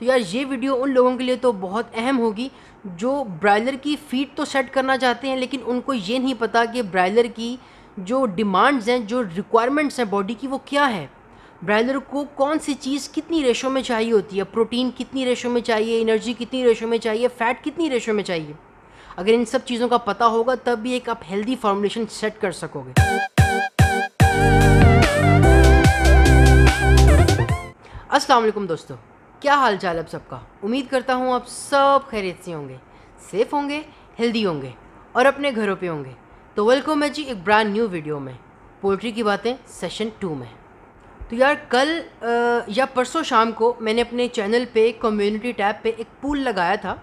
तो यार ये वीडियो उन लोगों के लिए तो बहुत अहम होगी जो ब्रायलर की फ़ीड तो सेट करना चाहते हैं लेकिन उनको ये नहीं पता कि ब्रायलर की जो डिमांड्स हैं जो रिक्वायरमेंट्स हैं बॉडी की वो क्या है ब्रायलर को कौन सी चीज़ कितनी रेशो में चाहिए होती है प्रोटीन कितनी रेशो में चाहिए एनर्जी कितनी रेशो में चाहिए फ़ैट कितनी रेशो में चाहिए अगर इन सब चीज़ों का पता होगा तब भी एक आप हेल्दी फॉर्मुलेशन सेट कर सकोगे अस्सलाम वालेकुम दोस्तों क्या हाल चाल अब सबका उम्मीद करता हूँ आप सब खैरियत से होंगे सेफ़ होंगे हेल्दी होंगे और अपने घरों पे होंगे तो वेलकम है जी एक ब्रांड न्यू वीडियो में पोल्ट्री की बातें सेशन टू में तो यार कल आ, या परसों शाम को मैंने अपने चैनल पे कम्युनिटी टैब पे एक पूल लगाया था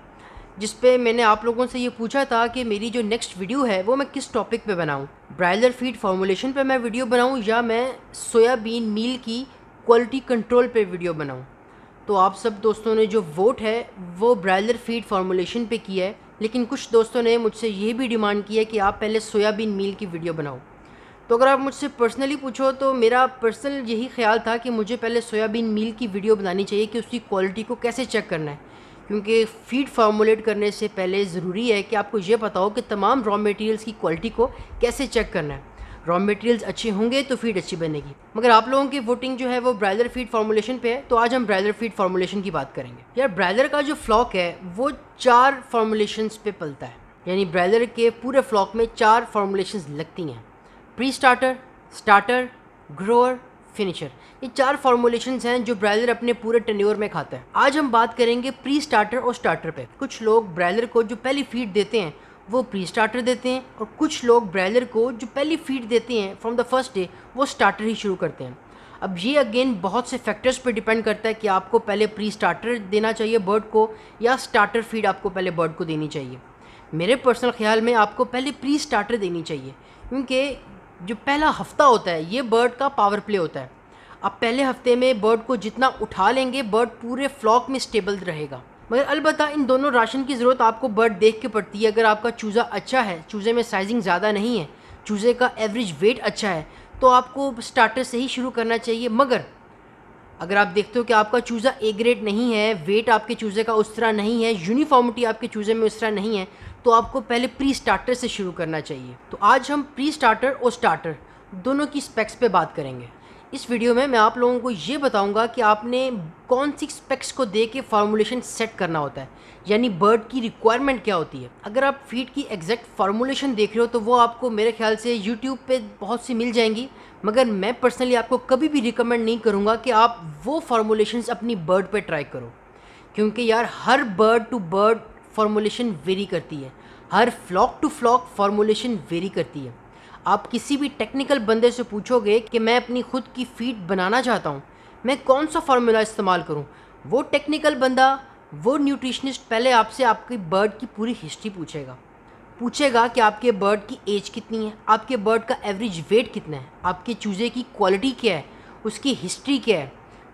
जिस पे मैंने आप लोगों से ये पूछा था कि मेरी जो नेक्स्ट वीडियो है वो मैं किस टॉपिक पे बनाऊँ ब्रायलर फीड फार्मोलेशन पे मैं वीडियो बनाऊँ या मैं सोयाबीन मील की क्वालिटी कंट्रोल पे वीडियो बनाऊँ तो आप सब दोस्तों ने जो वोट है वो ब्रायलर फीड फार्मोलेशन पे किया है लेकिन कुछ दोस्तों ने मुझसे ये भी डिमांड की है कि आप पहले सोयाबीन मील की वीडियो बनाओ तो अगर आप मुझसे पर्सनली पूछो तो मेरा पर्सनल यही ख्याल था कि मुझे पहले सोयाबीन मील की वीडियो बनानी चाहिए कि उसकी क्वालिटी को कैसे चेक करना है क्योंकि फीड फार्मूलेट करने से पहले ज़रूरी है कि आपको ये पता हो कि तमाम रॉ मटेरियल्स की क्वालिटी को कैसे चेक करना है रॉ मटेरियल्स अच्छे होंगे तो फीड अच्छी बनेगी मगर आप लोगों की वोटिंग जो है वो ब्रायलर फीड फार्मूलेशन पे है तो आज हम ब्रायलर फीड फार्मूलेशन की बात करेंगे यार ब्रायलर का जो फ्लॉक है वो चार फार्मूलेशन पे पलता है यानी ब्रायलर के पूरे फ्लॉक में चार फार्मूलेशन लगती हैं pre starter starter grower finisher ये चार फार्मूलेशन हैं जो ब्रायलर अपने पूरे टेन्योर में खाता है आज हम बात करेंगे प्री स्टार्टर और स्टार्टर पे कुछ लोग ब्रायलर को जो पहली फीड देते हैं वो प्री स्टार्टर देते हैं और कुछ लोग ब्रायलर को जो पहली फीड देते हैं फ्रॉम द फर्स्ट डे वो स्टार्टर ही शुरू करते हैं अब ये अगेन बहुत से फैक्टर्स पे डिपेंड करता है कि आपको पहले प्री स्टार्टर देना चाहिए बर्ड को या स्टार्टर फीड आपको पहले बर्ड को देनी चाहिए मेरे पर्सनल ख्याल में आपको पहले प्री स्टार्टर देनी चाहिए क्योंकि जो पहला हफ्ता होता है ये बर्ड का पावर प्ले होता है आप पहले हफ्ते में बर्ड को जितना उठा लेंगे बर्ड पूरे फ्लॉक में स्टेबल रहेगा मगर अलबत् इन दोनों राशन की ज़रूरत आपको बर्ड देख के पड़ती है अगर आपका चूज़ा अच्छा है चूज़े में साइजिंग ज़्यादा नहीं है चूज़े का एवरेज वेट अच्छा है तो आपको स्टार्टर से ही शुरू करना चाहिए मगर अगर आप देखते हो कि आपका चूज़ा ए ग्रेड नहीं है वेट आपके चूज़े का उस तरह नहीं है यूनिफॉर्मिटी आपके चूज़े में उस तरह नहीं है तो आपको पहले प्री स्टार्टर से शुरू करना चाहिए तो आज हम प्री स्टार्टर और स्टार्टर दोनों की स्पेक्स पे बात करेंगे इस वीडियो में मैं आप लोगों को ये बताऊंगा कि आपने कौन सी स्पेक्स को दे के फार्मूलेशन सेट करना होता है यानी बर्ड की रिक्वायरमेंट क्या होती है अगर आप फीड की एग्जैक्ट फार्मूलेशन देख रहे हो तो वो आपको मेरे ख्याल से यूट्यूब पे बहुत सी मिल जाएंगी मगर मैं पर्सनली आपको कभी भी रिकमेंड नहीं करूँगा कि आप वो फार्मूलेशन अपनी बर्ड पर ट्राई करो क्योंकि यार हर bird to bird formulation vary करती है हर flock to flock formulation vary करती है आप किसी भी टेक्निकल बंदे से पूछोगे कि मैं अपनी खुद की फीट बनाना चाहता हूँ मैं कौन सा फार्मूला इस्तेमाल करूँ वो टेक्निकल बंदा वो न्यूट्रिशनिस्ट पहले आपसे आपकी बर्ड की पूरी हिस्ट्री पूछेगा पूछेगा कि आपके बर्ड की एज कितनी है आपके बर्ड का एवरेज वेट कितना है आपके चूज़े की क्वालिटी क्या है उसकी हिस्ट्री क्या है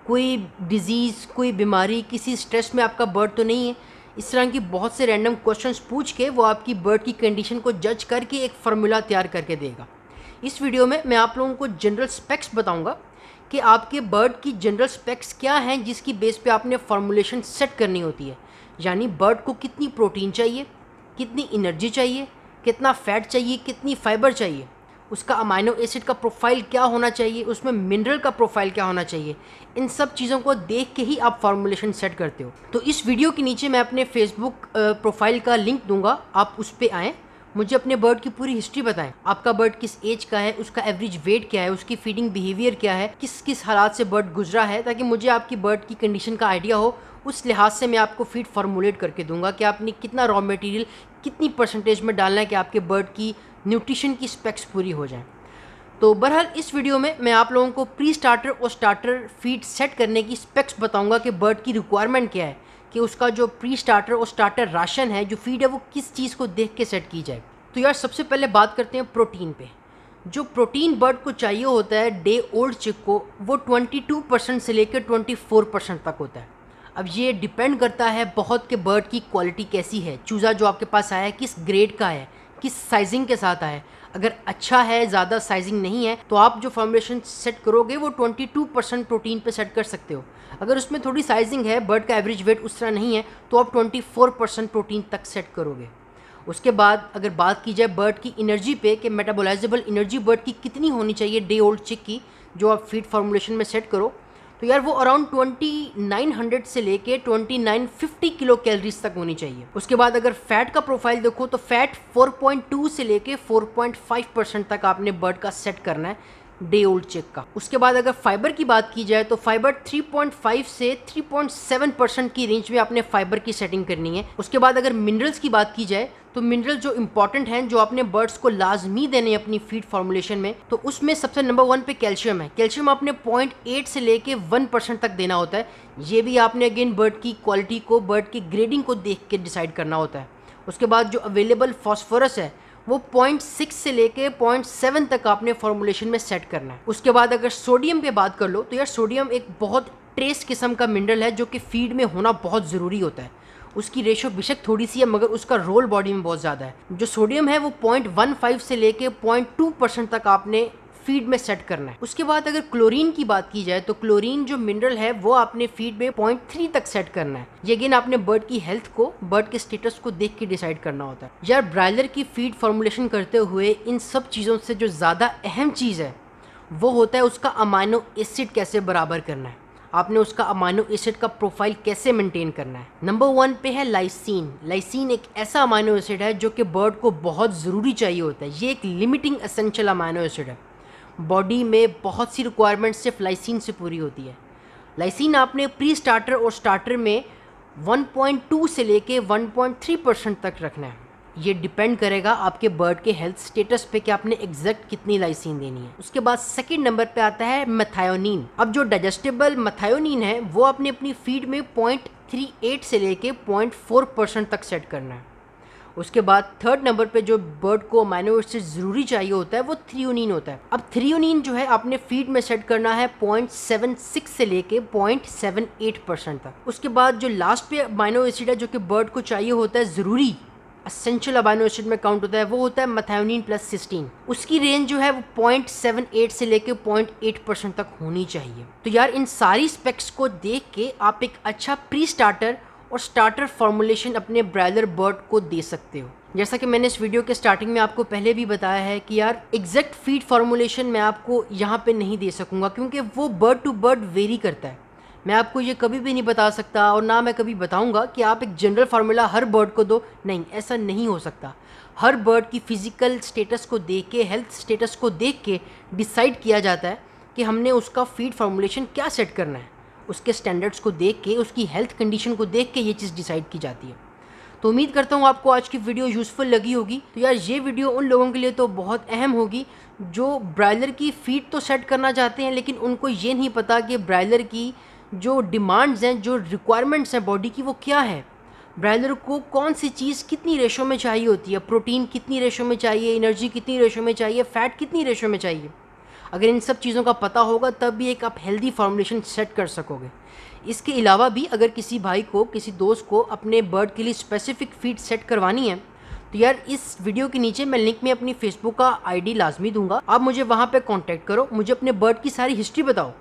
कोई डिज़ीज़ कोई बीमारी किसी स्ट्रेस में आपका बर्ड तो नहीं है इस तरह की बहुत से रैंडम क्वेश्चंस पूछ के वो आपकी बर्ड की कंडीशन को जज करके एक फार्मूला तैयार करके देगा इस वीडियो में मैं आप लोगों को जनरल स्पेक्स बताऊंगा कि आपके बर्ड की जनरल स्पेक्स क्या हैं जिसकी बेस पे आपने फार्मूलेशन सेट करनी होती है यानी बर्ड को कितनी प्रोटीन चाहिए कितनी एनर्जी चाहिए कितना फैट चाहिए कितनी फाइबर चाहिए उसका अमाइनो एसिड का प्रोफाइल क्या होना चाहिए उसमें मिनरल का प्रोफाइल क्या होना चाहिए इन सब चीज़ों को देख के ही आप फार्मूलेशन सेट करते हो तो इस वीडियो के नीचे मैं अपने फेसबुक प्रोफाइल का लिंक दूंगा आप उस पर आएँ मुझे अपने बर्ड की पूरी हिस्ट्री बताएं आपका बर्ड किस एज का है उसका एवरेज वेट क्या है उसकी फीडिंग बिहेवियर क्या है किस किस हालात से बर्ड गुजरा है ताकि मुझे आपकी बर्ड की कंडीशन का आइडिया हो उस लिहाज से मैं आपको फीड फार्मूलेट करके दूंगा कि आपने कितना रॉ मटेरियल कितनी परसेंटेज में डालना है कि आपके बर्ड की न्यूट्रिशन की स्पेक्स पूरी हो जाए तो बहरहाल इस वीडियो में मैं आप लोगों को प्री स्टार्टर और स्टार्टर फीड सेट करने की स्पेक्स बताऊंगा कि बर्ड की रिक्वायरमेंट क्या है कि उसका जो प्री स्टार्टर और स्टार्टर राशन है जो फीड है वो किस चीज़ को देख के सेट की जाए तो यार सबसे पहले बात करते हैं प्रोटीन पे जो प्रोटीन बर्ड को चाहिए होता है डे ओल्ड चिक को वो 22 परसेंट से लेकर 24 परसेंट तक होता है अब ये डिपेंड करता है बहुत के बर्ड की क्वालिटी कैसी है चूज़ा जो आपके पास आया है किस ग्रेड का है किस साइजिंग के साथ आए अगर अच्छा है ज़्यादा साइजिंग नहीं है तो आप जो फॉर्मुलेशन सेट करोगे वो 22 परसेंट प्रोटीन पे सेट कर सकते हो अगर उसमें थोड़ी साइजिंग है बर्ड का एवरेज वेट उस तरह नहीं है तो आप 24 परसेंट प्रोटीन तक सेट करोगे उसके बाद अगर बात की जाए बर्ड की एनर्जी पे कि मेटाबोलाइजेबल एनर्जी बर्ड की कितनी होनी चाहिए डे ओल्ड चिक की जो आप फीड फार्मूलेशन में सेट करो तो यार वो अराउंड 2900 से लेके 2950 किलो कैलोरीज तक होनी चाहिए उसके बाद अगर फैट का प्रोफाइल देखो तो फैट 4.2 से लेके 4.5 परसेंट तक आपने बर्ड का सेट करना है डे ओल्ड चेक का उसके बाद अगर फाइबर की बात की जाए तो फाइबर 3.5 से 3.7 परसेंट की रेंज में आपने फाइबर की सेटिंग करनी है उसके बाद अगर मिनरल्स की बात की जाए तो मिनरल जो इंपॉर्टेंट हैं जो आपने बर्ड्स को लाजमी देने हैं अपनी फीड फॉर्मुलेशन में तो उसमें सबसे नंबर वन पे कैल्शियम है कैल्शियम आपने पॉइंट एट से लेके वन परसेंट तक देना होता है ये भी आपने अगेन बर्ड की क्वालिटी को बर्ड की ग्रेडिंग को देख के डिसाइड करना होता है उसके बाद जो अवेलेबल फॉस्फोरस है वो पॉइंट सिक्स से लेके पॉइंट सेवन तक आपने फॉर्मुलेशन में सेट करना है उसके बाद अगर सोडियम की बात कर लो तो यार सोडियम एक बहुत ट्रेस किस्म का मिनरल है जो कि फीड में होना बहुत ज़रूरी होता है उसकी रेशो बेशक थोड़ी सी है मगर उसका रोल बॉडी में बहुत ज़्यादा है जो सोडियम है वो पॉइंट वन फाइव से लेके पॉइंट टू परसेंट तक आपने फीड में सेट करना है उसके बाद अगर क्लोरीन की बात की जाए तो क्लोरीन जो मिनरल है वो आपने फीड में पॉइंट थ्री तक सेट करना है लेकिन आपने बर्ड की हेल्थ को बर्ड के स्टेटस को देख के डिसाइड करना होता है यार ब्रायलर की फीड फॉर्मुलेशन करते हुए इन सब चीज़ों से जो ज़्यादा अहम चीज़ है वो होता है उसका अमाइनो एसिड कैसे बराबर करना है आपने उसका अमाइनो एसिड का प्रोफाइल कैसे मेंटेन करना है नंबर वन पे है लाइसिन लाइसिन एक ऐसा अमाइनो एसिड है जो कि बर्ड को बहुत ज़रूरी चाहिए होता है ये एक लिमिटिंग असेंशियल अमाइनो एसिड है बॉडी में बहुत सी रिक्वायरमेंट सिर्फ लाइसिन से पूरी होती है लाइसिन आपने प्री स्टार्टर और स्टार्टर में 1.2 से लेके 1.3 परसेंट तक रखना है ये डिपेंड करेगा आपके बर्ड के हेल्थ स्टेटस पे कि आपने एग्जैक्ट कितनी लाइसिन देनी है उसके बाद सेकेंड नंबर पे आता है मेथायोनिन अब जो डाइजेस्टेबल मेथायोनिन है वो आपने अपनी फीड में 0.38 से लेके 0.4 परसेंट तक सेट करना है उसके बाद थर्ड नंबर पे जो बर्ड को अमाइनो एसिड ज़रूरी चाहिए होता है वो थ्रियोनिन होता है अब थ्रियोनिन जो है आपने फीड में सेट करना है पॉइंट सेवन सिक्स से लेके पॉइंट सेवन एट परसेंट तक उसके बाद जो लास्ट पे अमाइनो एसिड है जो कि बर्ड को चाहिए होता है ज़रूरी असेंशियल अमाइनो एसिड में काउंट होता है वो होता है मथायोनिन प्लस सिस्टीन उसकी रेंज जो है वो पॉइंट सेवन एट से लेकर पॉइंट एट परसेंट तक होनी चाहिए तो यार इन सारी स्पेक्स को देख के आप एक अच्छा प्री स्टार्टर और स्टार्टर फार्मूलेशन अपने ब्रायलर बर्ड को दे सकते हो जैसा कि मैंने इस वीडियो के स्टार्टिंग में आपको पहले भी बताया है कि यार एग्जैक्ट फीड फार्मूलेशन मैं आपको यहाँ पे नहीं दे सकूँगा क्योंकि वो बर्ड टू बर्ड वेरी करता है मैं आपको ये कभी भी नहीं बता सकता और ना मैं कभी बताऊंगा कि आप एक जनरल फार्मूला हर बर्ड को दो नहीं ऐसा नहीं हो सकता हर बर्ड की फ़िज़िकल स्टेटस को देख के हेल्थ स्टेटस को देख के डिसाइड किया जाता है कि हमने उसका फीड फार्मूलेशन क्या सेट करना है उसके स्टैंडर्ड्स को देख के उसकी हेल्थ कंडीशन को देख के ये चीज़ डिसाइड की जाती है तो उम्मीद करता हूँ आपको आज की वीडियो यूज़फुल लगी होगी तो यार ये वीडियो उन लोगों के लिए तो बहुत अहम होगी जो ब्रायलर की फीड तो सेट करना चाहते हैं लेकिन उनको ये नहीं पता कि ब्रायलर की जो डिमांड्स हैं जो रिक्वायरमेंट्स हैं बॉडी की वो क्या है ब्रायलर को कौन सी चीज़ कितनी रेशो में चाहिए होती है प्रोटीन कितनी रेशो में चाहिए एनर्जी कितनी रेशो में चाहिए फ़ैट कितनी रेशो में चाहिए अगर इन सब चीज़ों का पता होगा तब भी एक आप हेल्दी फाउंडेशन सेट कर सकोगे इसके अलावा भी अगर किसी भाई को किसी दोस्त को अपने बर्ड के लिए स्पेसिफिक फीड सेट करवानी है तो यार इस वीडियो के नीचे मैं लिंक में अपनी फेसबुक का आईडी लाजमी दूंगा आप मुझे वहाँ पे कांटेक्ट करो मुझे अपने बर्ड की सारी हिस्ट्री बताओ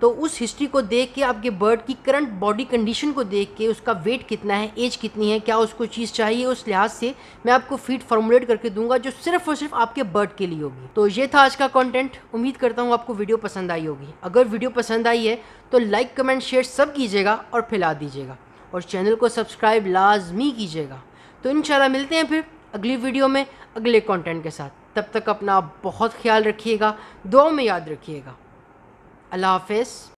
तो उस हिस्ट्री को देख के आपके बर्ड की करंट बॉडी कंडीशन को देख के उसका वेट कितना है एज कितनी है क्या उसको चीज़ चाहिए उस लिहाज से मैं आपको फीड फॉर्मुलेट करके दूंगा जो सिर्फ और सिर्फ आपके बर्ड के लिए होगी तो ये था आज का कॉन्टेंट उम्मीद करता हूँ आपको वीडियो पसंद आई होगी अगर वीडियो पसंद आई है तो लाइक कमेंट शेयर सब कीजिएगा और फैला दीजिएगा और चैनल को सब्सक्राइब लाजमी कीजिएगा तो इन मिलते हैं फिर अगली वीडियो में अगले कॉन्टेंट के साथ तब तक अपना बहुत ख्याल रखिएगा दो में याद रखिएगा Allah Hafiz.